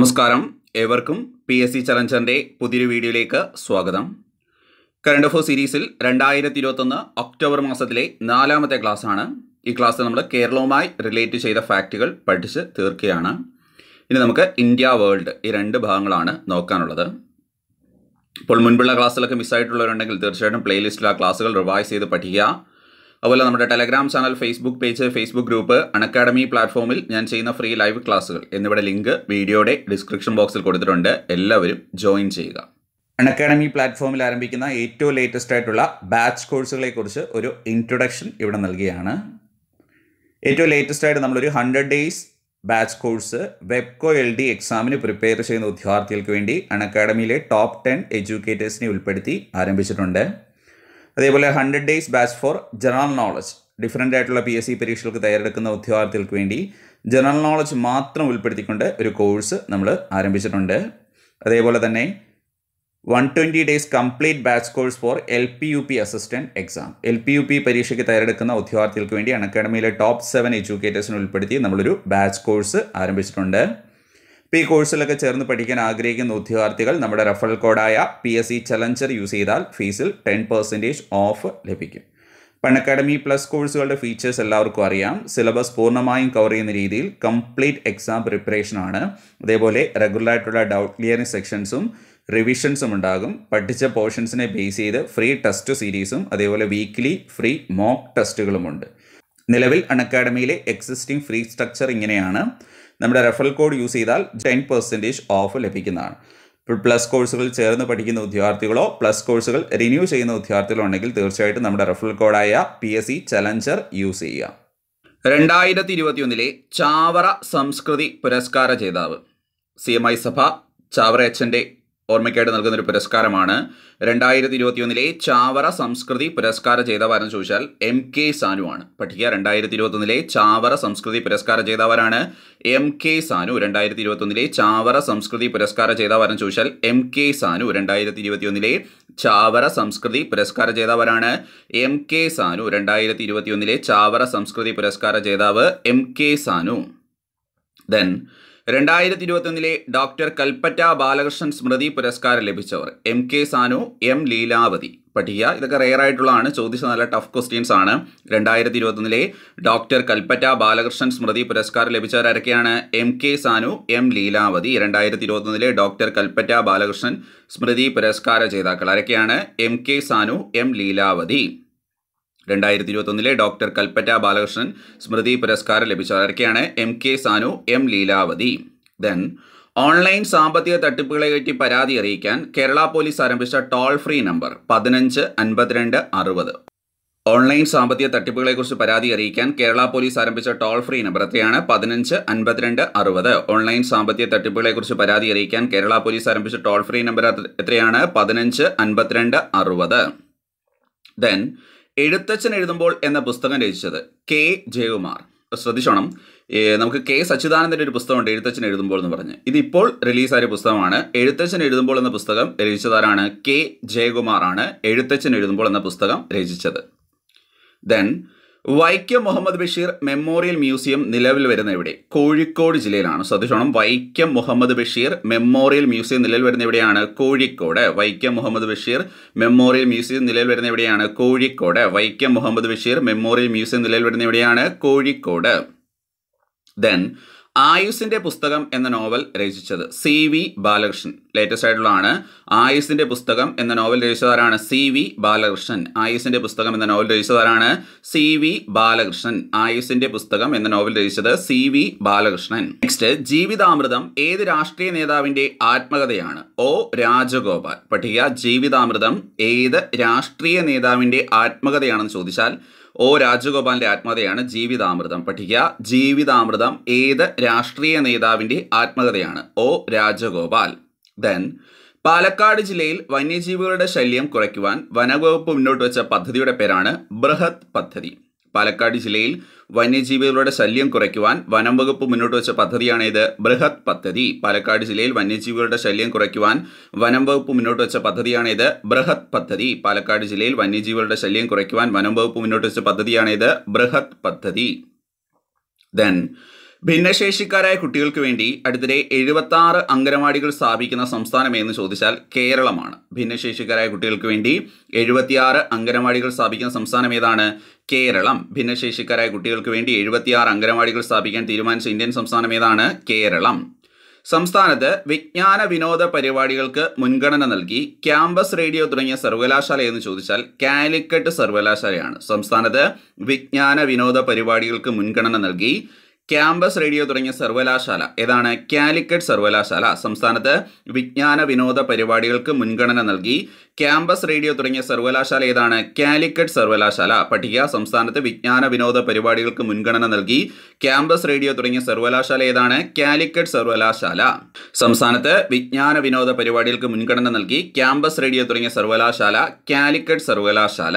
നമസ്കാരം ഏവർക്കും P S C ചലഞ്ചറിൻ്റെ പുതിയൊരു വീഡിയോയിലേക്ക് സ്വാഗതം കറണ്ട് അഫോ സീരീസിൽ രണ്ടായിരത്തി ഇരുപത്തൊന്ന് ഒക്ടോബർ മാസത്തിലെ നാലാമത്തെ ക്ലാസ്സാണ് ഈ ക്ലാസ് നമ്മൾ കേരളവുമായി റിലേറ്റ് ചെയ്ത ഫാക്റ്റുകൾ പഠിച്ച് തീർക്കുകയാണ് ഇനി നമുക്ക് ഇന്ത്യ വേൾഡ് ഈ രണ്ട് ഭാഗങ്ങളാണ് നോക്കാനുള്ളത് ഇപ്പോൾ മുൻപുള്ള ക്ലാസ്സിലൊക്കെ മിസ്സായിട്ടുള്ളവരുണ്ടെങ്കിൽ തീർച്ചയായിട്ടും പ്ലേലിസ്റ്റിൽ ആ ക്ലാസ്സുകൾ റിവൈസ് ചെയ്ത് പഠിക്കുക അതുപോലെ നമ്മുടെ Telegram channel Facebook page Facebook group academy പ്ലാറ്റ്ഫോമിൽ ഞാൻ ചെയ്യുന്ന ഫ്രീ ലൈവ് ക്ലാസ്സുകൾ എന്നിവയുടെ ലിങ്ക് വീഡിയോയുടെ ഡിസ്ക്രിപ്ഷൻ ബോക്സിൽ കൊടുത്തിട്ടുണ്ട് എല്ലാവരും ജോയിൻ ചെയ്യുക അക്കാഡമി പ്ലാറ്റ്ഫോമിൽ ആരംഭിക്കുന്ന ഏറ്റവും ലേറ്റസ്റ്റ് ആയിട്ടുള്ള ബാച്ച് കോഴ്സുകളെക്കുറിച്ച് ഒരു ഇൻട്രൊഡക്ഷൻ ഇവിടെ നൽകിയാണ് ഏറ്റവും ലേറ്റസ്റ്റ് ആയിട്ട് നമ്മളൊരു ഹൺഡ്രഡ് ഡേയ്സ് ബാച്ച് കോഴ്സ് വെബ്കോ എൽ ഡി എക്സാമിന് പ്രിപ്പയർ ചെയ്യുന്ന ഉദ്യോഗാർത്ഥികൾക്ക് വേണ്ടി അൺഅക്കാഡമിയിലെ ടോപ്പ് ടെൻ എഡ്യൂക്കേറ്റേഴ്സിനെ ഉൾപ്പെടുത്തി ആരംഭിച്ചിട്ടുണ്ട് അതേപോലെ hundred days batch for general knowledge different ആയിട്ടുള്ള പി എസ് സി പരീക്ഷകൾക്ക് തയ്യാറെടുക്കുന്ന ഉദ്യോഗാർത്ഥികൾക്ക് വേണ്ടി ജനറൽ നോളജ് മാത്രം ഉൾപ്പെടുത്തിക്കൊണ്ട് ഒരു കോഴ്സ് നമ്മൾ ആരംഭിച്ചിട്ടുണ്ട് അതേപോലെ തന്നെ one twenty days complete batch course for L P U P assistant exam L P U P പരീക്ഷയ്ക്ക് തയ്യാറെടുക്കുന്ന ഉദ്യോഗാർത്ഥികൾക്ക് വേണ്ടി അക്കാഡമിയിലെ ടോപ്പ് സെവൻ എഡ്യൂക്കേറ്റേഴ്സിന് ഉൾപ്പെടുത്തി നമ്മളൊരു ബാച്ച് കോഴ്സ് ആരംഭിച്ചിട്ടുണ്ട് പി ഈ കോഴ്സിലൊക്കെ ചേർന്ന് പഠിക്കാൻ ആഗ്രഹിക്കുന്ന ഉദ്യോഗാർത്ഥികൾ നമ്മുടെ റഫറൽ കോഡായ P S C challenger use ചെയ്താൽ ഫീസിൽ ടെൻ പെർസെൻറ്റേജ് ഓഫ് ലഭിക്കും പൺ അക്കാഡമി പ്ലസ് കോഴ്സുകളുടെ ഫീച്ചേഴ്സ് എല്ലാവർക്കും അറിയാം സിലബസ് പൂർണ്ണമായും കവർ ചെയ്യുന്ന രീതിയിൽ കംപ്ലീറ്റ് എക്സാം പ്രിപ്പറേഷനാണ് അതേപോലെ റെഗുലറായിട്ടുള്ള ഡൗട്ട് ക്ലിയറിംഗ് സെക്ഷൻസും റിവിഷൻസും ഉണ്ടാകും പഠിച്ച പോർഷൻസിനെ ബേസ് ചെയ്ത് ഫ്രീ ടെസ്റ്റ് സീരീസും അതേപോലെ വീക്ക്ലി ഫ്രീ മോക്ക് ടെസ്റ്റുകളുമുണ്ട് നിലവിൽ അൺ അക്കാഡമിയിലെ എക്സിസ്റ്റിംഗ് ഫ്രീ സ്ട്രക്ചർ ഇങ്ങനെയാണ് നമ്മുടെ റെഫറൽ കോഡ് യൂസ് ചെയ്താൽ ടെൻ പെർസെൻറ്റേജ് ഓഫ് ലഭിക്കുന്നതാണ് പ്ലസ് കോഴ്സുകൾ ചേർന്ന് പഠിക്കുന്ന ഉദ്യോഗാർത്ഥികളോ പ്ലസ് കോഴ്സുകൾ റിന്യൂ ചെയ്യുന്ന ഉദ്യോഗാർത്ഥികളോ ഉണ്ടെങ്കിൽ തീർച്ചയായിട്ടും നമ്മുടെ റെഫറൽ കോഡായ P S C challenger use ചെയ്യുക രണ്ടായിരത്തി ഒന്നിലെ ചാവറ സംസ്കൃതി പുരസ്കാര ജേതാവ് സി എം ഐ സഭ ചാവറ അച്ഛൻ്റെ ഓർമ്മയ്ക്കായിട്ട് നൽകുന്ന ഒരു പുരസ്കാരമാണ് രണ്ടായിരത്തി ഇരുപത്തിയൊന്നിലെ ചാവറ സംസ്കൃതി പുരസ്കാര ജേതാവാരെന്ന് ചോദിച്ചാൽ എം കെ സാനുവാണ് പഠിക്കുക രണ്ടായിരത്തി ഇരുപത്തൊന്നിലെ ചാവറ സംസ്കൃതി പുരസ്കാര ജേതാവാരാണ് എം കെ സാനു രണ്ടായിരത്തി ഇരുപത്തൊന്നിലെ ചാവറ സംസ്കൃതി പുരസ്കാര ജേതാവാരെന്ന് ചോദിച്ചാൽ എം കെ സാനു രണ്ടായിരത്തി ഇരുപത്തിയൊന്നിലെ ചാവറ സംസ്കൃതി പുരസ്കാര ജേതാവാരാണ് എം കെ സാനു രണ്ടായിരത്തി ഇരുപത്തിയൊന്നിലെ ചാവറ സംസ്കൃതി പുരസ്കാര ജേതാവ് എം കെ സാനു ദെൻ രണ്ടായിരത്തി ഇരുപത്തൊന്നിലെ ഡോക്ടർ കൽപ്പറ്റ ബാലകൃഷ്ണൻ സ്മൃതി പുരസ്കാരം ലഭിച്ചവർ എം കെ സാനു എം ലീലാവതി പഠിക്കുക ഇതൊക്കെ റെയർ ആയിട്ടുള്ളതാണ് ചോദിച്ച നല്ല ടഫ് ക്വസ്റ്റ്യൻസ് ആണ് രണ്ടായിരത്തി ഇരുപത്തൊന്നിലെ ഡോക്ടർ കൽപ്പറ്റ ബാലകൃഷ്ണൻ സ്മൃതി പുരസ്കാരം ലഭിച്ചവരൊക്കെയാണ് എം കെ സാനു എം ലീലാവതി രണ്ടായിരത്തി ഇരുപത്തൊന്നിലെ ഡോക്ടർ കൽപ്പറ്റ ബാലകൃഷ്ണൻ സ്മൃതി പുരസ്കാര ജേതാക്കൾ ആരൊക്കെയാണ് എം കെ സാനു എം ലീലാവതി രണ്ടായിരത്തി ഇരുപത്തൊന്നിലെ ഡോക്ടർ കൽപ്പറ്റ ബാലകൃഷ്ണൻ സ്മൃതി പുരസ്കാരം ലഭിച്ചവർക്കാണ് M K Sanu M Leelavathi then online സാമ്പത്തിക തട്ടിപ്പുകളെ പരാതി അറിയിക്കാൻ കേരള പോലീസ് ആരംഭിച്ച ടോൾ ഫ്രീ നമ്പർ പതിനഞ്ച് അൻപത്തിരണ്ട് അറുപത് ഓൺലൈൻ സാമ്പത്തിക തട്ടിപ്പുകളെക്കുറിച്ച് പരാതി അറിയിക്കാൻ കേരള പോലീസ് ആരംഭിച്ച ടോൾ ഫ്രീ നമ്പർ എത്രയാണ് പതിനഞ്ച് അൻപത്തിരണ്ട് അറുപത് ഓൺലൈൻ സാമ്പത്തിക തട്ടിപ്പുകളെക്കുറിച്ച് പരാതി അറിയിക്കാൻ കേരള പോലീസ് ആരംഭിച്ച ടോൾ ഫ്രീ നമ്പർ എത്രയാണ് പതിനഞ്ച് അൻപത്തിരണ്ട് അറുപത് ദെൻ എഴുത്തച്ഛൻ എഴുതുമ്പോൾ എന്ന പുസ്തകം രചിച്ചത് കെ ജയകുമാർ ശ്രദ്ധിച്ചോണം നമുക്ക് കെ സച്ചിദാനന്ദൻ്റെ ഒരു പുസ്തകമുണ്ട് എഴുത്തച്ഛൻ എഴുതുമ്പോൾ എന്ന് പറഞ്ഞ് ഇതിപ്പോൾ റിലീസായ പുസ്തകമാണ് എഴുത്തച്ഛൻ എഴുതുമ്പോൾ എന്ന പുസ്തകം രചിച്ചതാരാണ് കെ ജയകുമാറാണ് എഴുത്തച്ഛൻ എഴുതുമ്പോൾ എന്ന പുസ്തകം രചിച്ചത് then Vaikom Muhammad Basheer memorial museum നിലവിൽ വരുന്ന എവിടെ കോഴിക്കോട് ജില്ലയിലാണ് ശ്രദ്ധിച്ചോണം വൈക്കം മുഹമ്മദ് ബഷീർ മെമ്മോറിയൽ മ്യൂസിയം നിലവിൽ വരുന്ന എവിടെയാണ് കോഴിക്കോട് വൈക്കം മുഹമ്മദ് ബഷീർ മെമ്മോറിയൽ മ്യൂസിയം നിലവിൽ വരുന്ന എവിടെയാണ് കോഴിക്കോട് വൈക്കം മുഹമ്മദ് ബഷീർ മെമ്മോറിയൽ മ്യൂസിയം നിലവിൽ വരുന്ന എവിടെയാണ് കോഴിക്കോട് ദെൻ ആയുസിൻ്റെ പുസ്തകം എന്ന നോവൽ രചിച്ചത് സി വി ബാലകൃഷ്ണൻ ലേറ്റസ്റ്റ് ആയിട്ടുള്ളതാണ് ആയുസിൻ്റെ പുസ്തകം എന്ന നോവൽ രചിച്ചതാരാണ് സി വി ബാലകൃഷ്ണൻ ആയുസിൻ്റെ പുസ്തകം എന്ന നോവൽ രചിച്ചതാരാണ് സി വി ബാലകൃഷ്ണൻ ആയുസിൻ്റെ പുസ്തകം എന്ന നോവൽ രചിച്ചത് സി വി ബാലകൃഷ്ണൻ നെക്സ്റ്റ് ജീവിതാമൃതം ഏത് രാഷ്ട്രീയ നേതാവിൻ്റെ ആത്മകഥയാണ് ഒ രാജഗോപാൽ പഠിക്കുക ജീവിതാമൃതം ഏത് രാഷ്ട്രീയ നേതാവിൻ്റെ ആത്മകഥയാണെന്ന് ചോദിച്ചാൽ ഒ രാജഗോപാലിന്റെ ആത്മകഥയാണ് ജീവിതാമൃതം പഠിക്കുക ജീവിതാമൃതം ഏത് രാഷ്ട്രീയ നേതാവിന്റെ ആത്മകഥയാണ് ഒ രാജഗോപാൽ ദെൻ പാലക്കാട് ജില്ലയിൽ വന്യജീവികളുടെ ശല്യം കുറയ്ക്കുവാൻ വനവകുപ്പ് മുന്നോട്ട് വെച്ച പദ്ധതിയുടെ പേരാണ് ബൃഹത് പദ്ധതി പാലക്കാട് ജില്ലയിൽ വന്യജീവികളുടെ ശല്യം കുറയ്ക്കുവാൻ വനം വകുപ്പ് മുന്നോട്ട് വെച്ച പദ്ധതിയാണ് ഇത് ബൃഹത് പദ്ധതി പാലക്കാട് ജില്ലയിൽ വന്യജീവികളുടെ ശല്യം കുറയ്ക്കുവാൻ വനം വകുപ്പ് മുന്നോട്ട് വെച്ച പദ്ധതിയാണ് ഇത് ബൃഹത് പദ്ധതി പാലക്കാട് ജില്ലയിൽ വന്യജീവികളുടെ ശല്യം കുറയ്ക്കുവാൻ വനം വകുപ്പ് മുന്നോട്ട് വെച്ച പദ്ധതിയാണ് ഇത് ബൃഹത് പദ്ധതി ദെൻ ഭിന്നശേഷിക്കാരായ കുട്ടികൾക്ക് വേണ്ടി അടുത്തിടെ എഴുപത്തി ആറ് അംഗനവാടികൾ സ്ഥാപിക്കുന്ന സംസ്ഥാനം എന്ന് ചോദിച്ചാൽ കേരളമാണ് ഭിന്നശേഷിക്കാരായ കുട്ടികൾക്ക് വേണ്ടി എഴുപത്തിയാറ് അംഗനവാടികൾ സ്ഥാപിക്കുന്ന സംസ്ഥാനം ഏതാണ് കേരളം ഭിന്നശേഷിക്കാരായ കുട്ടികൾക്ക് വേണ്ടി എഴുപത്തിയാറ് അംഗനവാടികൾ സ്ഥാപിക്കാൻ തീരുമാനിച്ച ഇന്ത്യൻ സംസ്ഥാനം ഏതാണ് കേരളം സംസ്ഥാനത്ത് വിജ്ഞാന വിനോദ പരിപാടികൾക്ക് മുൻഗണന നൽകി ക്യാമ്പസ് റേഡിയോ തുടങ്ങിയ സർവകലാശാല എന്ന് ചോദിച്ചാൽ കാലിക്കറ്റ് സർവകലാശാലയാണ് സംസ്ഥാനത്ത് വിജ്ഞാന വിനോദ പരിപാടികൾക്ക് മുൻഗണന നൽകി ക്യാമ്പസ് റേഡിയോ തുടങ്ങിയ സർവകലാശാല ഏതാണ് കാലിക്കറ്റ് സർവകലാശാല സംസ്ഥാനത്ത് വിജ്ഞാന വിനോദ പരിപാടികൾക്ക് മുൻഗണന നൽകി ക്യാമ്പസ് റേഡിയോ തുടങ്ങിയ സർവകലാശാല ഏതാണ് കാലിക്കറ്റ് സർവകലാശാല പട്ടിക സംസ്ഥാനത്ത് വിജ്ഞാന വിനോദ പരിപാടികൾക്ക് മുൻഗണന നൽകി ക്യാമ്പസ് റേഡിയോ തുടങ്ങിയ സർവകലാശാല ഏതാണ് കാലിക്കറ്റ് സർവകലാശാല സംസ്ഥാനത്ത് വിജ്ഞാന വിനോദ പരിപാടികൾക്ക് മുൻഗണന നൽകി ക്യാമ്പസ് റേഡിയോ തുടങ്ങിയ സർവകലാശാല കാലിക്കറ്റ് സർവകലാശാല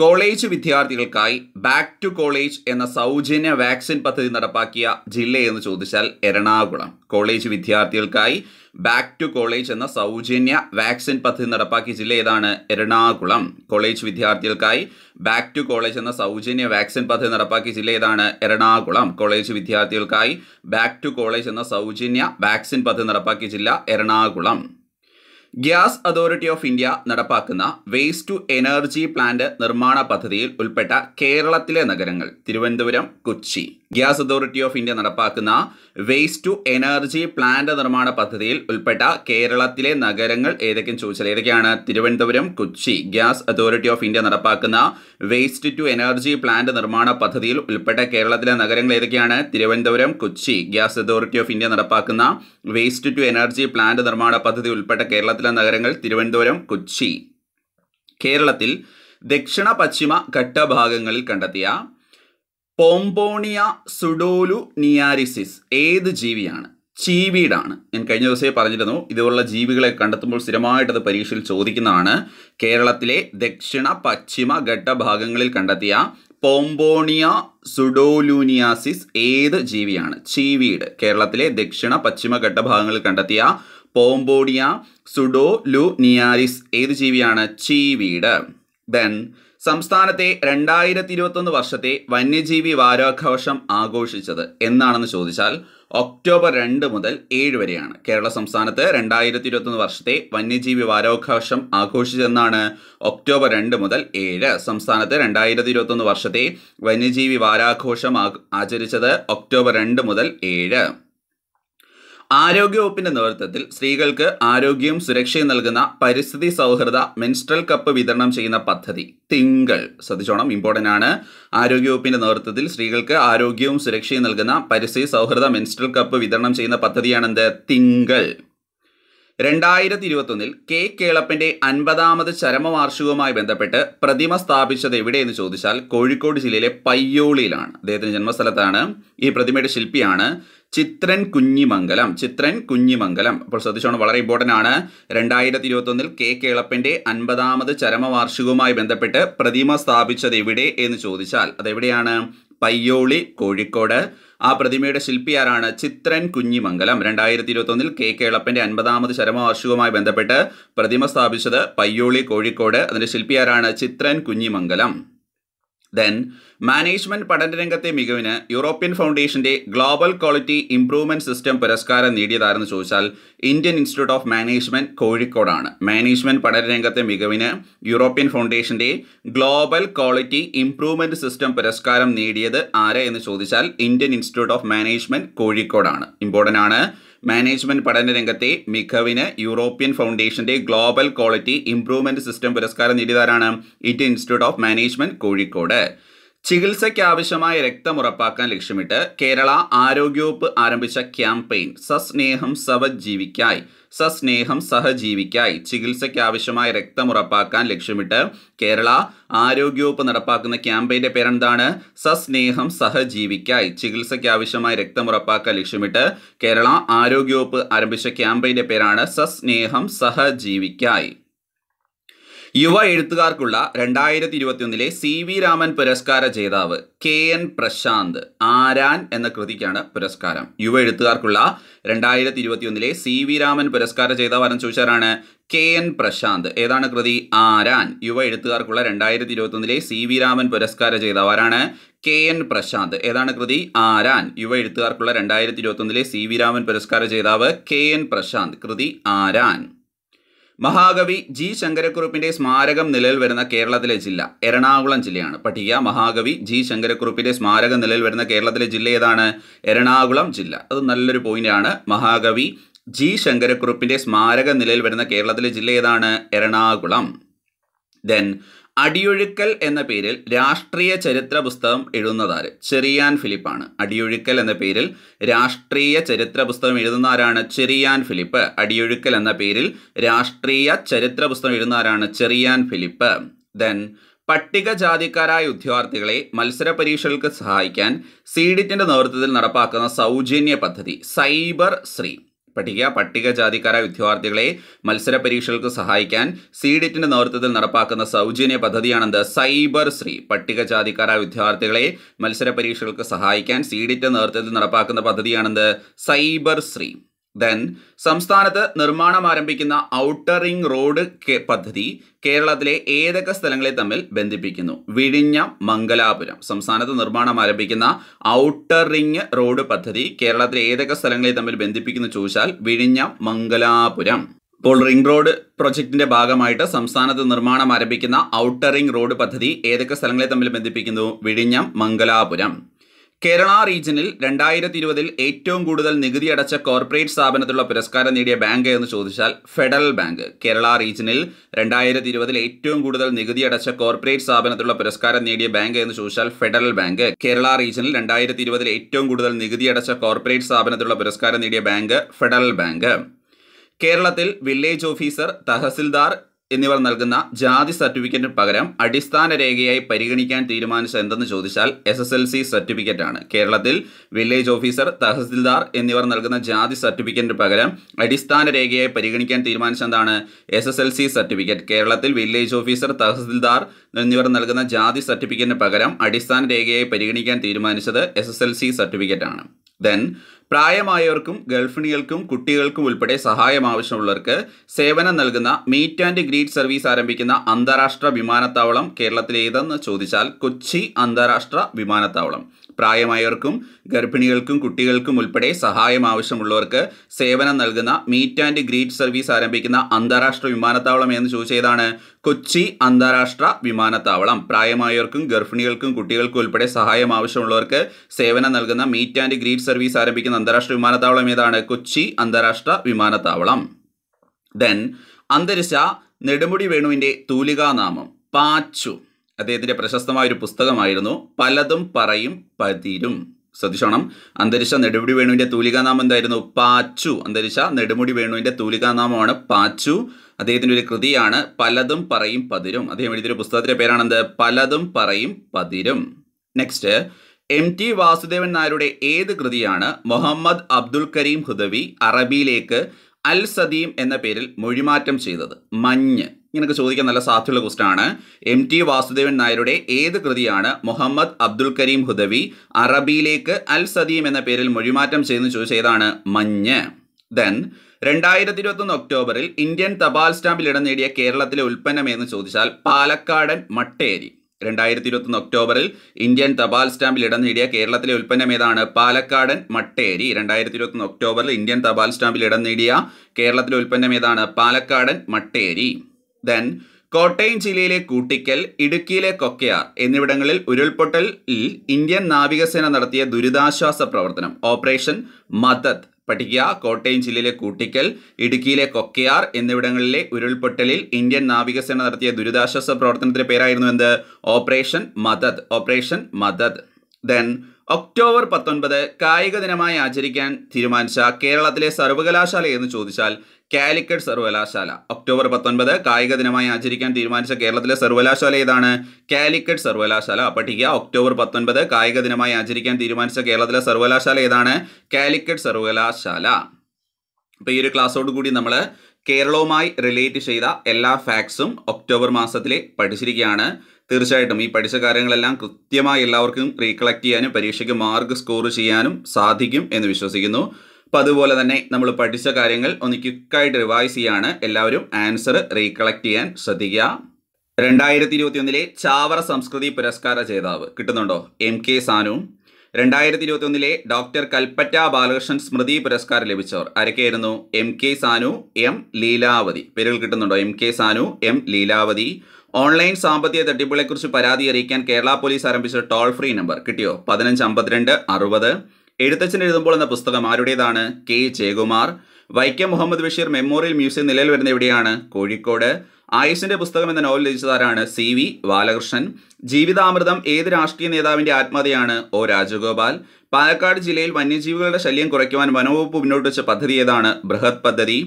കോളേജ് വിദ്യാർത്ഥികൾക്കായി ബാക്ക് ടു കോളേജ് എന്ന സൗജന്യ വാക്സിൻ പദ്ധതി നടപ്പാക്കിയ ജില്ലയെന്ന് ചോദിച്ചാൽ എറണാകുളം കോളേജ് വിദ്യാർത്ഥികൾക്കായി ബാക്ക് ടു കോളേജ് എന്ന സൗജന്യ വാക്സിൻ പദ്ധതി നടപ്പാക്കിയ ജില്ല ഏതാണ് എറണാകുളം കോളേജ് വിദ്യാർത്ഥികൾക്കായി ബാക്ക് ടു കോളേജ് എന്ന സൗജന്യ വാക്സിൻ പദ്ധതി നടപ്പാക്കിയ ജില്ല ഏതാണ് എറണാകുളം കോളേജ് വിദ്യാർത്ഥികൾക്കായി ബാക്ക് ടു കോളേജ് എന്ന സൗജന്യ വാക്സിൻ പദ്ധതി നടപ്പാക്കിയ ജില്ല Ernakulam gas authority of India നടപ്പാക്കുന്ന വേസ്റ്റ് ടു എനർജി പ്ലാന്റ് നിർമ്മാണ പദ്ധതിയിൽ ഉൾപ്പെട്ട കേരളത്തിലെ നഗരങ്ങൾ Thiruvananthapuram Kochi gas authority of India നടപ്പാക്കുന്ന വേസ്റ്റ് ടു എനർജി പ്ലാന്റ് നിർമ്മാണ പദ്ധതിയിൽ ഉൾപ്പെട്ട കേരളത്തിലെ നഗരങ്ങൾ ഏതൊക്കെയും ചോദിച്ചാൽ ഏതൊക്കെയാണ് Thiruvananthapuram Kochi gas authority of India നടപ്പാക്കുന്ന വേസ്റ്റ് ടു എനർജി പ്ലാന്റ് നിർമ്മാണ പദ്ധതിയിൽ ഉൾപ്പെട്ട കേരളത്തിലെ നഗരങ്ങൾ ഏതൊക്കെയാണ് Thiruvananthapuram Kochi gas authority of India നടപ്പാക്കുന്ന വേസ്റ്റ് ടു എനർജി പ്ലാന്റ് നിർമ്മാണ പദ്ധതി ഉൾപ്പെട്ട കേരളത്തിൽ കേരളത്തിലെ നഗരങ്ങൾ തിരുവനന്തപുരം കൊച്ചി കേരളത്തിൽ ദക്ഷിണ പശ്ചിമ ഘട്ടഭാഗങ്ങളിൽ കണ്ടെത്തിയ പോംപോണിയ സുഡോലു നിയാരിസിസ് ഏത് ജീവിയാണ് ചീവീടാണ് ഞാൻ കഴിഞ്ഞ ദിവസമേ പറഞ്ഞിരുന്നു ഇതുപോലുള്ള ജീവികളെ കണ്ടെത്തുമ്പോൾ സ്ഥിരമായിട്ടത് പരീക്ഷയിൽ ചോദിക്കുന്നതാണ് കേരളത്തിലെ ദക്ഷിണ പശ്ചിമ ഘട്ടഭാഗങ്ങളിൽ കണ്ടെത്തിയ പോംബോണിയ സുഡോലൂനിയാസിസ് ഏത് ജീവിയാണ് ചീവീട് കേരളത്തിലെ ദക്ഷിണ പശ്ചിമ ഘട്ടഭാഗങ്ങളിൽ കണ്ടെത്തിയ പോംബോഡിയ സുഡോ ലു നിയാരിസ് ഏത് ജീവിയാണ് ചീവീട് ദെൻ സംസ്ഥാനത്തെ രണ്ടായിരത്തി ഇരുപത്തൊന്ന് വർഷത്തെ വന്യജീവി വാരാഘോഷം ആഘോഷിച്ചത് എന്നാണെന്ന് ചോദിച്ചാൽ ഒക്ടോബർ രണ്ട് മുതൽ ഏഴ് വരെയാണ് കേരള സംസ്ഥാനത്ത് രണ്ടായിരത്തി ഇരുപത്തൊന്ന് വർഷത്തെ വന്യജീവി വാരാഘോഷം ആഘോഷിച്ചതെന്നാണ് ഒക്ടോബർ രണ്ട് മുതൽ ഏഴ് സംസ്ഥാനത്ത് രണ്ടായിരത്തി ഇരുപത്തൊന്ന് വർഷത്തെ വന്യജീവി വാരാഘോഷം ആചരിച്ചത് ഒക്ടോബർ രണ്ട് മുതൽ ഏഴ് ആരോഗ്യവകുപ്പിന്റെ നേതൃത്വത്തിൽ സ്ത്രീകൾക്ക് ആരോഗ്യവും സുരക്ഷയും നൽകുന്ന പരിസ്ഥിതി സൗഹൃദ മെൻസ്ട്രൽ കപ്പ് വിതരണം ചെയ്യുന്ന പദ്ധതി തിങ്കൾ ശ്രദ്ധിച്ചോണം ഇമ്പോർട്ടൻ്റ് ആണ് ആരോഗ്യവകുപ്പിന്റെ നേതൃത്വത്തിൽ സ്ത്രീകൾക്ക് ആരോഗ്യവും സുരക്ഷയും നൽകുന്ന പരിസ്ഥിതി സൗഹൃദ മെൻസ്ട്രൽ കപ്പ് വിതരണം ചെയ്യുന്ന പദ്ധതിയാണ് എന്ത് തിങ്കൾ രണ്ടായിരത്തി ഇരുപത്തൊന്നിൽ കെ കേളപ്പന്റെ അൻപതാമത് ചരമവാർഷികവുമായി ബന്ധപ്പെട്ട് പ്രതിമ സ്ഥാപിച്ചത് എവിടെയെന്ന് ചോദിച്ചാൽ കോഴിക്കോട് ജില്ലയിലെ പയ്യോളിയിലാണ് അദ്ദേഹത്തിന്റെ ജന്മസ്ഥലത്താണ് ഈ പ്രതിമയുടെ ശില്പിയാണ് ചിത്രൻ കുഞ്ഞിമംഗലം ചിത്രൻ കുഞ്ഞിമംഗലം അപ്പോൾ ശ്രദ്ധിച്ചോണം വളരെ ഇമ്പോർട്ടൻ്റ് ആണ് രണ്ടായിരത്തി ഇരുപത്തൊന്നിൽ കെ കേളപ്പൻ്റെ അൻപതാമത് ചരമവാർഷികവുമായി ബന്ധപ്പെട്ട് പ്രതിമ സ്ഥാപിച്ചത് എവിടെ എന്ന് ചോദിച്ചാൽ അതെവിടെയാണ് പയ്യോളി കോഴിക്കോട് ആ പ്രതിമയുടെ ശില്പി ആരാണ് ചിത്രൻ കുഞ്ഞിമംഗലം രണ്ടായിരത്തി ഇരുപത്തൊന്നിൽ കെ കേളപ്പൻ്റെ അൻപതാമത് ചരമവാർഷികവുമായി ബന്ധപ്പെട്ട് പ്രതിമ സ്ഥാപിച്ചത് പയ്യോളി കോഴിക്കോട് അതിൻ്റെ ശില്പി ആരാണ് ചിത്രൻ കുഞ്ഞിമംഗലം ദെൻ മാനേജ്മെന്റ് പഠന രംഗത്തെ മികവിന് യൂറോപ്യൻ ഫൗണ്ടേഷന്റെ ഗ്ലോബൽ ക്വാളിറ്റി ഇംപ്രൂവ്മെന്റ് സിസ്റ്റം പുരസ്കാരം നേടിയതാരെന്ന് ചോദിച്ചാൽ ഇന്ത്യൻ ഇൻസ്റ്റിറ്റ്യൂട്ട് ഓഫ് മാനേജ്മെന്റ് കോഴിക്കോടാണ് മാനേജ്മെന്റ് പഠന രംഗത്തെ മികവിന് യൂറോപ്യൻ ഫൗണ്ടേഷന്റെ ഗ്ലോബൽ ക്വാളിറ്റി ഇംപ്രൂവ്മെന്റ് സിസ്റ്റം പുരസ്കാരം നേടിയത് ആരെ എന്ന് ചോദിച്ചാൽ ഇന്ത്യൻ ഇൻസ്റ്റിറ്റ്യൂട്ട് ഓഫ് മാനേജ്മെന്റ് കോഴിക്കോടാണ് ഇമ്പോർട്ടൻ്റ് ആണ് മാനേജ്മെന്റ് പഠന രംഗത്തെ മികവിന് യൂറോപ്യൻ ഫൗണ്ടേഷന്റെ ഗ്ലോബൽ ക്വാളിറ്റി ഇംപ്രൂവ്മെന്റ് സിസ്റ്റം പുരസ്കാരം നേടിയതാരാണ് Indian institute of management Kozhikode ചികിത്സയ്ക്കാവശ്യമായ രക്തം ഉറപ്പാക്കാൻ ലക്ഷ്യമിട്ട് കേരള ആരോഗ്യവകുപ്പ് ആരംഭിച്ച ക്യാമ്പയിൻ സസ്നേഹം സവജീവിക്കായി സസ്നേഹം സഹജീവിക്കായി ചികിത്സയ്ക്കാവശ്യമായ രക്തം ഉറപ്പാക്കാൻ ലക്ഷ്യമിട്ട് കേരള ആരോഗ്യവകുപ്പ് നടപ്പാക്കുന്ന ക്യാമ്പയിൻ്റെ പേരെന്താണ് സസ്നേഹം സഹജീവിക്കായി ചികിത്സയ്ക്കാവശ്യമായ രക്തം ഉറപ്പാക്കാൻ ലക്ഷ്യമിട്ട് കേരള ആരോഗ്യവകുപ്പ് ആരംഭിച്ച ക്യാമ്പയിൻ്റെ പേരാണ് സസ്നേഹം സഹജീവിക്കായി യുവ എഴുത്തുകാർക്കുള്ള രണ്ടായിരത്തി ഇരുപത്തിയൊന്നിലെ സി വി രാമൻ പുരസ്കാര ജേതാവ് കെ എൻ പ്രശാന്ത് ആരാൻ എന്ന കൃതിക്കാണ് പുരസ്കാരം യുവ എഴുത്തുകാർക്കുള്ള രണ്ടായിരത്തി ഇരുപത്തിയൊന്നിലെ സി വി രാമൻ പുരസ്കാര ജേതാവ് ആരെന്ന് ചോദിച്ചാരാണ് കെ എൻ പ്രശാന്ത് ഏതാണ് കൃതി ആരാൻ യുവ എഴുത്തുകാർക്കുള്ള രണ്ടായിരത്തി ഇരുപത്തിയൊന്നിലെ സി വി രാമൻ പുരസ്കാര ജേതാവ് ആരാണ് കെ എൻ പ്രശാന്ത് ഏതാണ് കൃതി ആരാൻ യുവ എഴുത്തുകാർക്കുള്ള രണ്ടായിരത്തി ഇരുപത്തിയൊന്നിലെ സി വി രാമൻ പുരസ്കാര ജേതാവ് കെ എൻ പ്രശാന്ത് കൃതി ആരാൻ മഹാകവി ജി ശങ്കരക്കുറുപ്പിന്റെ സ്മാരകം നിലയിൽ വരുന്ന കേരളത്തിലെ ജില്ല എറണാകുളം ജില്ലയാണ് പഠിക്കുക മഹാകവി ജി ശങ്കരക്കുറുപ്പിന്റെ സ്മാരകം നിലയിൽ വരുന്ന കേരളത്തിലെ ജില്ല ഏതാണ് എറണാകുളം ജില്ല അത് നല്ലൊരു പോയിന്റാണ് മഹാകവി ജി ശങ്കരക്കുറുപ്പിന്റെ സ്മാരക നിലയിൽ വരുന്ന കേരളത്തിലെ ജില്ല ഏതാണ് എറണാകുളം ദെൻ അടിയൊഴുക്കൽ എന്ന പേരിൽ രാഷ്ട്രീയ ചരിത്ര പുസ്തകം എഴുതുന്നതാര് ചെറിയാൻ ഫിലിപ്പാണ് അടിയൊഴുക്കൽ എന്ന പേരിൽ രാഷ്ട്രീയ ചരിത്ര പുസ്തകം എഴുതുന്ന ആരാണ് ചെറിയാൻ ഫിലിപ്പ് അടിയൊഴുക്കൽ എന്ന പേരിൽ രാഷ്ട്രീയ ചരിത്ര പുസ്തകം എഴുതുന്ന ആരാണ് ചെറിയാൻ ഫിലിപ്പ് ദെൻ പട്ടികജാതിക്കാരായ ഉദ്യോഗാർത്ഥികളെ മത്സര പരീക്ഷകൾക്ക് സഹായിക്കാൻ സീഡിറ്റിൻ്റെ നേതൃത്വത്തിൽ നടപ്പാക്കുന്ന സൗജന്യ പദ്ധതി സൈബർ ശ്രീ പഠിക്കുക പട്ടികജാതിക്കാര വിദ്യാർത്ഥികളെ മത്സര പരീക്ഷകൾക്ക് സഹായിക്കാൻ സിഡിറ്റിന്റെ നേതൃത്വത്തിൽ നടപ്പാക്കുന്ന സൗജന്യ പദ്ധതിയാണെന്ത് സൈബർ ശ്രീ പട്ടികജാതിക്കാരായ വിദ്യാർത്ഥികളെ മത്സര പരീക്ഷകൾക്ക് സഹായിക്കാൻ സിഡിറ്റിൻ്റെ നേതൃത്വത്തിൽ നടപ്പാക്കുന്ന പദ്ധതിയാണെന്ത് സൈബർ ശ്രീ ദെൻ സംസ്ഥാനത്ത് നിർമ്മാണം ആരംഭിക്കുന്ന ഔട്ടർ റിംഗ് റോഡ് പദ്ധതി കേരളത്തിലെ ഏതൊക്കെ സ്ഥലങ്ങളെ തമ്മിൽ ബന്ധിപ്പിക്കുന്നു വിഴിഞ്ഞം മംഗലാപുരം സംസ്ഥാനത്ത് നിർമ്മാണം ആരംഭിക്കുന്ന ഔട്ടർ റിംഗ് റോഡ് പദ്ധതി കേരളത്തിലെ ഏതൊക്കെ സ്ഥലങ്ങളെ തമ്മിൽ ബന്ധിപ്പിക്കുന്നു ചോദിച്ചാൽ വിഴിഞ്ഞം മംഗലാപുരം ഇപ്പോൾ റിംഗ് റോഡ് പ്രൊജക്ടിന്റെ ഭാഗമായിട്ട് സംസ്ഥാനത്ത് നിർമ്മാണം ആരംഭിക്കുന്ന ഔട്ടർ റിംഗ് റോഡ് പദ്ധതി ഏതൊക്കെ സ്ഥലങ്ങളെ തമ്മിൽ ബന്ധിപ്പിക്കുന്നു വിഴിഞ്ഞം മംഗലാപുരം കേരള റീജിയനിൽ രണ്ടായിരത്തി ഇരുപതിൽ ഏറ്റവും കൂടുതൽ നികുതി അടച്ച കോർപ്പറേറ്റ് സ്ഥാപനത്തിലുള്ള പുരസ്കാരം നേടിയ ബാങ്ക് എന്ന് ചോദിച്ചാൽ ഫെഡറൽ ബാങ്ക് കേരള റീജിയനിൽ രണ്ടായിരത്തി ഇരുപതിൽ ഏറ്റവും കൂടുതൽ നികുതി അടച്ച കോർപ്പറേറ്റ് സ്ഥാപനത്തിലുള്ള പുരസ്കാരം നേടിയ ബാങ്ക് എന്ന് ചോദിച്ചാൽ ഫെഡറൽ ബാങ്ക് കേരള റീജിയനിൽ രണ്ടായിരത്തി ഇരുപതിൽ ഏറ്റവും കൂടുതൽ നികുതി അടച്ച കോർപ്പറേറ്റ് സ്ഥാപനത്തിലുള്ള പുരസ്കാരം നേടിയ ബാങ്ക് ഫെഡറൽ ബാങ്ക് കേരളത്തിൽ വില്ലേജ് ഓഫീസർ തഹസിൽദാർ എന്നിവർ നൽകുന്ന ജാതി സർട്ടിഫിക്കറ്റിന് പകരം അടിസ്ഥാന രേഖയായി പരിഗണിക്കാൻ തീരുമാനിച്ചത് എന്തെന്ന് ചോദിച്ചാൽ എസ് എസ് എൽ സി സർട്ടിഫിക്കറ്റാണ് കേരളത്തിൽ വില്ലേജ് ഓഫീസർ തഹസിൽദാർ എന്നിവർ നൽകുന്ന ജാതി സർട്ടിഫിക്കറ്റിന് പകരം അടിസ്ഥാന രേഖയായി പരിഗണിക്കാൻ എന്താണ് S S L C certificate കേരളത്തിൽ വില്ലേജ് ഓഫീസർ തഹസിൽദാർ എന്നിവർ നൽകുന്ന ജാതി സർട്ടിഫിക്കറ്റിന് പകരം അടിസ്ഥാന രേഖയായി പരിഗണിക്കാൻ തീരുമാനിച്ചത് എസ് എസ് എൽ സി സർട്ടിഫിക്കറ്റാണ് ദെൻ പ്രായമായവർക്കും ഗർഭിണികൾക്കും കുട്ടികൾക്കും ഉൾപ്പെടെ സഹായം ആവശ്യമുള്ളവർക്ക് സേവനം നൽകുന്ന മീറ്റ് ആൻഡ് ഗ്രീറ്റ് സർവീസ് ആരംഭിക്കുന്ന അന്താരാഷ്ട്ര വിമാനത്താവളം കേരളത്തിലേതെന്ന് ചോദിച്ചാൽ കൊച്ചി അന്താരാഷ്ട്ര വിമാനത്താവളം പ്രായമായവർക്കും ഗർഭിണികൾക്കും കുട്ടികൾക്കും ഉൾപ്പെടെ സഹായം ആവശ്യമുള്ളവർക്ക് സേവനം നൽകുന്ന മീറ്റ് ആൻഡ് ഗ്രീറ്റ് സർവീസ് ആരംഭിക്കുന്ന അന്താരാഷ്ട്ര വിമാനത്താവളം എന്ന് ചോദിച്ചതാണ് കൊച്ചി അന്താരാഷ്ട്ര വിമാനത്താവളം പ്രായമായവർക്കും ഗർഭിണികൾക്കും കുട്ടികൾക്കും ഉൾപ്പെടെ സഹായം ആവശ്യമുള്ളവർക്ക് സേവനം നൽകുന്ന മീറ്റ് ആൻഡ് ഗ്രീറ്റ് സർവീസ് ആരംഭിക്കുന്ന അന്താരാഷ്ട്ര വിമാനത്താവളം ഏതാണ് കൊച്ചി അന്താരാഷ്ട്ര വിമാനത്താവളം ദെൻ അന്തരിച്ച നെടുമുടി വേണുവിൻ്റെ തൂലികാനാമം പാച്ചു അദ്ദേഹത്തിൻ്റെ പ്രശസ്തമായ ഒരു പുസ്തകമായിരുന്നു പലതും പറയും പതിരും ശ്രദ്ധിച്ചോണം അന്തരിച്ച നെടുമുടി വേണുവിൻ്റെ തൂലികാനാമം എന്തായിരുന്നു പാച്ചു അന്തരിച്ച നെടുമുടി വേണുവിൻ്റെ തൂലികാനാമമാണ് പാച്ചു അദ്ദേഹത്തിൻ്റെ ഒരു കൃതിയാണ് പലതും പറയും പതിരും അദ്ദേഹം എഴുതിയൊരു പുസ്തകത്തിൻ്റെ പേരാണെന്ത് പലതും പറയും പതിരും നെക്സ്റ്റ് എം ടി വാസുദേവൻ നായരുടെ ഏത് കൃതിയാണ് മുഹമ്മദ് അബ്ദുൽ കരീം ഹുദവി അറബിയിലേക്ക് അൽ സദീം എന്ന പേരിൽ മൊഴിമാറ്റം ചെയ്തത് മഞ്ഞ് ഇങ്ങനെയൊക്കെ ചോദിക്കാൻ നല്ല സാധ്യതയുള്ള ക്വസ്റ്റൻ ആണ് എം ടി വാസുദേവൻ നായരുടെ ഏത് കൃതിയാണ് മുഹമ്മദ് അബ്ദുൽ കരീം ഹുദവി അറബിയിലേക്ക് അൽ സദീം എന്ന പേരിൽ മൊഴിമാറ്റം ചെയ്യുന്ന ചോദിച്ച ഏതാണ് മഞ്ഞ് ദെൻ രണ്ടായിരത്തി ഇരുപത്തൊന്ന് ഒക്ടോബറിൽ ഇന്ത്യൻ തപാൽ സ്റ്റാമ്പിൽ ഇടം നേടിയ കേരളത്തിലെ ഉൽപ്പന്നം എന്ന് ചോദിച്ചാൽ പാലക്കാടൻ മട്ടേരി രണ്ടായിരത്തി ഇരുപത്തൊന്ന് ഒക്ടോബറിൽ ഇന്ത്യൻ തപാൽ സ്റ്റാമ്പിൽ ഇടം നേടിയ കേരളത്തിലെ ഉൽപ്പന്നം ഏതാണ് പാലക്കാടൻ മട്ടേരി രണ്ടായിരത്തി ഇരുപത്തൊന്ന് ഒക്ടോബറിൽ ഇന്ത്യൻ തപാൽ സ്റ്റാമ്പിൽ ഇടം നേടിയ കേരളത്തിലെ ഉൽപ്പന്നം ഏതാണ് പാലക്കാടൻ മട്ടേരി ദെൻ കോട്ടയം ജില്ലയിലെ കൂട്ടിക്കൽ ഇടുക്കിയിലെ കൊക്കയാർ എന്നിവിടങ്ങളിൽ ഉരുൾപൊട്ടലിൽ ഇന്ത്യൻ നാവികസേന നടത്തിയ ദുരിതാശ്വാസ പ്രവർത്തനം ഓപ്പറേഷൻ മദത് പഠിക്കുക കോട്ടയം ജില്ലയിലെ കൂട്ടിക്കൽ ഇടുക്കിയിലെ കൊക്കയാർ എന്നിവിടങ്ങളിലെ ഉരുൾപൊട്ടലിൽ ഇന്ത്യൻ നാവികസേന നടത്തിയ ദുരിതാശ്വാസ പ്രവർത്തനത്തിന്റെ പേരായിരുന്നു എന്ത് operation Madad operation Madad then October പത്തൊൻപത് കായിക ദിനമായി ആചരിക്കാൻ തീരുമാനിച്ച കേരളത്തിലെ സർവകലാശാല എന്ന് ചോദിച്ചാൽ കാലിക്കറ്റ് സർവകലാശാല ഒക്ടോബർ പത്തൊൻപത് കായിക ദിനമായി ആചരിക്കാൻ തീരുമാനിച്ച കേരളത്തിലെ സർവകലാശാല ഏതാണ് കാലിക്കറ്റ് സർവകലാശാല പഠിക്കുക ഒക്ടോബർ പത്തൊൻപത് കായിക ദിനമായി ആചരിക്കാൻ തീരുമാനിച്ച കേരളത്തിലെ സർവകലാശാല ഏതാണ് കാലിക്കറ്റ് സർവകലാശാല അപ്പോൾ ഈ ഒരു ക്ലാസ്സോട് കൂടി നമ്മൾ കേരളവുമായി റിലേറ്റ് ചെയ്ത എല്ലാ ഫാക്ട്സും ഒക്ടോബർ മാസത്തിലെ പഠിച്ചിരിക്കുകയാണ് തീർച്ചയായിട്ടും ഈ പഠിച്ച കാര്യങ്ങളെല്ലാം കൃത്യമായി എല്ലാവർക്കും റീകളക്ട് ചെയ്യാനും പരീക്ഷയ്ക്ക് മാർക്ക് സ്കോർ ചെയ്യാനും സാധിക്കും എന്ന് വിശ്വസിക്കുന്നു അപ്പോൾ അതുപോലെ തന്നെ നമ്മൾ പഠിച്ച കാര്യങ്ങൾ ഒന്ന് ക്വിക്കായിട്ട് റിവൈസ് ചെയ്യാണ് എല്ലാവരും ആൻസർ റീകളക്ട് ചെയ്യാൻ ശ്രദ്ധിക്കുക രണ്ടായിരത്തി ഇരുപത്തിയൊന്നിലെ ചാവറ സംസ്കൃതി പുരസ്കാര ജേതാവ് കിട്ടുന്നുണ്ടോ എം കെ സാനു രണ്ടായിരത്തി ഇരുപത്തിയൊന്നിലെ ഡോക്ടർ കൽപ്പറ്റ ബാലകൃഷ്ണൻ സ്മൃതി പുരസ്കാരം ലഭിച്ചവർ ആരൊക്കെയായിരുന്നു M K Sanu M Leelavathi പേരുകൾ കിട്ടുന്നുണ്ടോ M K Sanu M Leelavathi online സാമ്പത്തിക തട്ടിപ്പുകളെക്കുറിച്ച് പരാതി അറിയിക്കാൻ കേരള പോലീസ് ആരംഭിച്ച ടോൾ ഫ്രീ നമ്പർ കിട്ടിയോ പതിനഞ്ച് അമ്പത്തിരണ്ട് അറുപത് എഴുത്തച്ഛൻ എഴുതുമ്പോൾ എന്ന പുസ്തകം ആരുടേതാണ് K Jayakumar Vaikom Muhammad Basheer memorial museum നിലയിൽ വരുന്ന എവിടെയാണ് കോഴിക്കോട് ആയുസിന്റെ പുസ്തകം എന്ന നോവൽ രചിച്ചതാരാണ് സി വി ബാലകൃഷ്ണൻ ജീവിതാമൃതം ഏത് രാഷ്ട്രീയ നേതാവിന്റെ ആത്മകഥയാണ് ഒ രാജഗോപാൽ പാലക്കാട് ജില്ലയിൽ വന്യജീവികളുടെ ശല്യം കുറയ്ക്കുവാൻ വനവകുപ്പ് മുന്നോട്ട് വെച്ച പദ്ധതി ഏതാണ് ബൃഹത് പദ്ധതി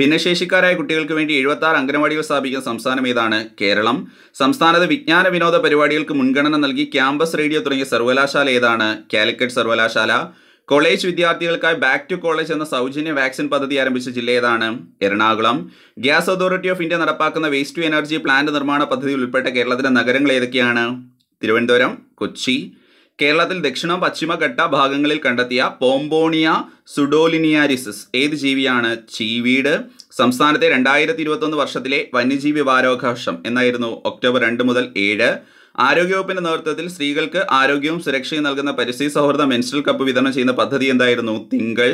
ഭിന്നശേഷിക്കാരായ കുട്ടികൾക്ക് വേണ്ടി എഴുപത്താറ് അംഗനവാടികൾ സ്ഥാപിക്കുന്ന സംസ്ഥാനം ഏതാണ് കേരളം സംസ്ഥാനത്ത് വിജ്ഞാന വിനോദ പരിപാടികൾക്ക് മുൻഗണന നൽകി ക്യാമ്പസ് റേഡിയോ തുടങ്ങിയ സർവകലാശാല ഏതാണ് കാലിക്കറ്റ് സർവകലാശാല കോളേജ് വിദ്യാർത്ഥികൾക്കായി ബാക്ക് ടു കോളേജ് എന്ന സൗജന്യ വാക്സിൻ പദ്ധതി ആരംഭിച്ച ജില്ല ഏതാണ് Ernakulam gas authority of India നടപ്പാക്കുന്ന വേസ്റ്റ് ടു എനർജി പ്ലാന്റ് നിർമ്മാണ പദ്ധതി ഉൾപ്പെട്ട കേരളത്തിലെ നഗരങ്ങൾ ഏതൊക്കെയാണ് തിരുവനന്തപുരം കൊച്ചി കേരളത്തിൽ ദക്ഷിണ പശ്ചിമഘട്ട ഭാഗങ്ങളിൽ കണ്ടെത്തിയ പോംബോണിയ സുഡോലിനിയാരിസിസ് ഏത് ജീവിയാണ് ചീവീട് സംസ്ഥാനത്തെ രണ്ടായിരത്തി ഇരുപത്തൊന്ന് വർഷത്തിലെ വന്യജീവി വാരോഘോഷം എന്നായിരുന്നു ഒക്ടോബർ രണ്ട് മുതൽ ഏഴ് ആരോഗ്യവകുപ്പിന്റെ നേതൃത്വത്തിൽ സ്ത്രീകൾക്ക് ആരോഗ്യവും സുരക്ഷയും നൽകുന്ന പരിസ്ഥിതി സൗഹൃദ മെൻസ്ട്രൽ കപ്പ് വിതരണം ചെയ്യുന്ന പദ്ധതി എന്തായിരുന്നു തിങ്കൾ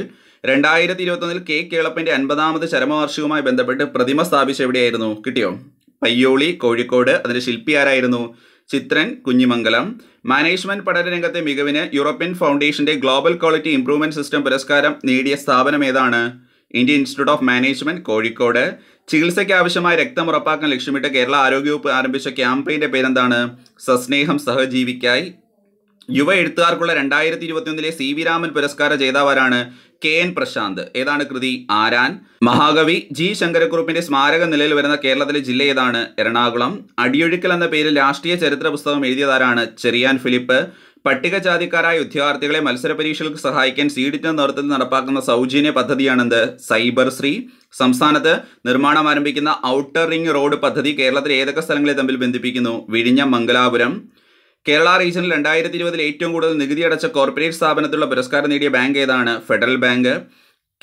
രണ്ടായിരത്തി ഇരുപത്തൊന്നിൽ കെ കേളപ്പന്റെ അൻപതാമത് ചരമവാർഷികവുമായി ബന്ധപ്പെട്ട് പ്രതിമ സ്ഥാപിച്ച എവിടെയായിരുന്നു കിട്ടിയോ പയ്യോളി കോഴിക്കോട് അതിന്റെ ശില്പി ആരായിരുന്നു ചിത്രൻ കുഞ്ഞിമംഗലം മാനേജ്മെന്റ് രംഗത്തെ മികവിന് യൂറോപ്യൻ ഫൗണ്ടേഷന്റെ ഗ്ലോബൽ ക്വാളിറ്റി ഇംപ്രൂവ്മെന്റ് സിസ്റ്റം പുരസ്കാരം നേടിയ സ്ഥാപനം ഏതാണ് Indian institute of management Kozhikode ചികിത്സയ്ക്ക് ആവശ്യമായ രക്തം ഉറപ്പാക്കാൻ ലക്ഷ്യമിട്ട് കേരള ആരോഗ്യവകുപ്പ് ആരംഭിച്ച ക്യാമ്പയിന്റെ പേരെന്താണ് സസ്നേഹം സഹജീവിക്കായി യുവ എഴുത്തുകാർക്കുള്ള രണ്ടായിരത്തി ഇരുപത്തിയൊന്നിലെ സി വി രാമൻ പുരസ്കാര ജേതാവാരാണ് കെ എൻ പ്രശാന്ത് ഏതാണ് കൃതി ആരാൻ മഹാകവി ജി ശങ്കരക്കുറുപ്പിന്റെ സ്മാരക നിലയിൽ വരുന്ന കേരളത്തിലെ ജില്ല ഏതാണ് എറണാകുളം അടിയൊഴുക്കൽ എന്ന പേരിൽ രാഷ്ട്രീയ ചരിത്ര പുസ്തകം എഴുതിയതാരാണ് ചെറിയാൻ ഫിലിപ്പ് പട്ടികജാതിക്കാരായ ഉദ്യോഗാർത്ഥികളെ മത്സര പരീക്ഷകൾക്ക് സഹായിക്കാൻ സീഡിറ്റിന്റെ നേതൃത്വത്തിൽ നടപ്പാക്കുന്ന സൗജന്യ പദ്ധതിയാണെന്ത് സൈബർ ശ്രീ സംസ്ഥാനത്ത് നിർമ്മാണം ആരംഭിക്കുന്ന ഔട്ടർ റിംഗ് റോഡ് പദ്ധതി കേരളത്തിലെ ഏതൊക്കെ സ്ഥലങ്ങളെ തമ്മിൽ ബന്ധിപ്പിക്കുന്നു വിഴിഞ്ഞം മംഗലാപുരം കേരള റീജിയനിൽ രണ്ടായിരത്തി ഇരുപതിൽ ഏറ്റവും കൂടുതൽ നികുതി അടച്ച കോർപ്പറേറ്റ് സ്ഥാപനത്തിലുള്ള പുരസ്കാരം നേടിയ ബാങ്ക് ഏതാണ് ഫെഡറൽ ബാങ്ക്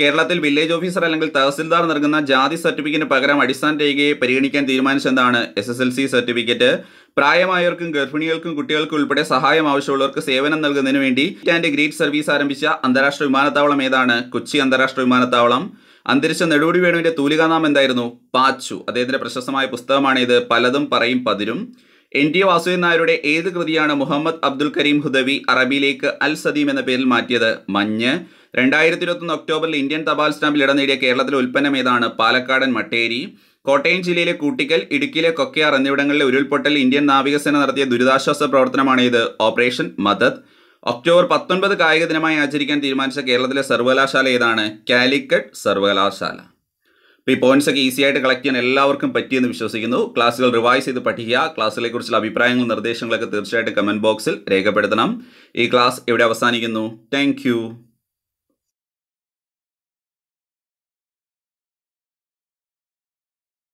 കേരളത്തിൽ വില്ലേജ് ഓഫീസർ അല്ലെങ്കിൽ തഹസിൽദാർ നൽകുന്ന ജാതി സർട്ടിഫിക്കറ്റിന് പകരം അടിസ്ഥാന രേഖയെ പരിഗണിക്കാൻ തീരുമാനിച്ചെന്നാണ് S S L C certificate പ്രായമായവർക്കും ഗർഭിണികൾക്കും കുട്ടികൾക്കും ഉൾപ്പെടെ സഹായം ആവശ്യമുള്ളവർക്ക് സേവനം നൽകുന്നതിന് വേണ്ടി ആൻഡ് ഗ്രീറ്റ് സർവീസ് ആരംഭിച്ച അന്താരാഷ്ട്ര വിമാനത്താവളം ഏതാണ് കൊച്ചി അന്താരാഷ്ട്ര വിമാനത്താവളം അന്തരിച്ച നെടുപടി വേണുവിന്റെ തൂലികാനാം എന്തായിരുന്നു പാച്ചു അദ്ദേഹത്തിന്റെ പ്രശസ്തമായ പുസ്തകമാണ് ഇത് പലതും പറയും പതിരും എൻ ടി വാസുദേവൻ നായരുടെ ഏത് കൃതിയാണ് മുഹമ്മദ് അബ്ദുൽ കരീം ഹുദവി അറബിയിലേക്ക് അൽ സദീം എന്ന പേരിൽ മാറ്റിയത് മഞ്ഞ് രണ്ടായിരത്തി ഇരുപത്തൊന്ന് ഒക്ടോബറിൽ ഇന്ത്യൻ തപാൽ സ്റ്റാമ്പിൽ ഇടം നേടിയ കേരളത്തിലെ ഉൽപ്പന്നം ഏതാണ് പാലക്കാടൻ മട്ടേരി കോട്ടയം ജില്ലയിലെ കൂട്ടിക്കൽ ഇടുക്കിയിലെ കൊക്കയാർ എന്നിവിടങ്ങളിലെ ഉരുൾപൊട്ടൽ ഇന്ത്യൻ നാവികസേന നടത്തിയ ദുരിതാശ്വാസ പ്രവർത്തനമാണ് ഇത് ഓപ്പറേഷൻ മദത് ഒക്ടോബർ പത്തൊൻപത് കായിക ദിനമായി ആചരിക്കാൻ തീരുമാനിച്ച കേരളത്തിലെ സർവകലാശാല ഏതാണ് കാലിക്കറ്റ് സർവകലാശാല ഈ പോയിന്റ്സ് ഒക്കെ ഈസി ആയിട്ട് കളക്ട് ചെയ്യാൻ എല്ലാവർക്കും പറ്റിയെന്ന് വിശ്വസിക്കുന്നു ക്ലാസ്സുകൾ റിവൈസ് ചെയ്ത് പഠിക്കുക ക്ലാസ്സുകളെ കുറിച്ചുള്ള അഭിപ്രായങ്ങളും നിർദ്ദേശങ്ങളൊക്കെ തീർച്ചയായിട്ടും കമൻറ്റ് ബോക്സിൽ രേഖപ്പെടുത്തണം ഈ ക്ലാസ് ഇവിടെ അവസാനിക്കുന്നു താങ്ക്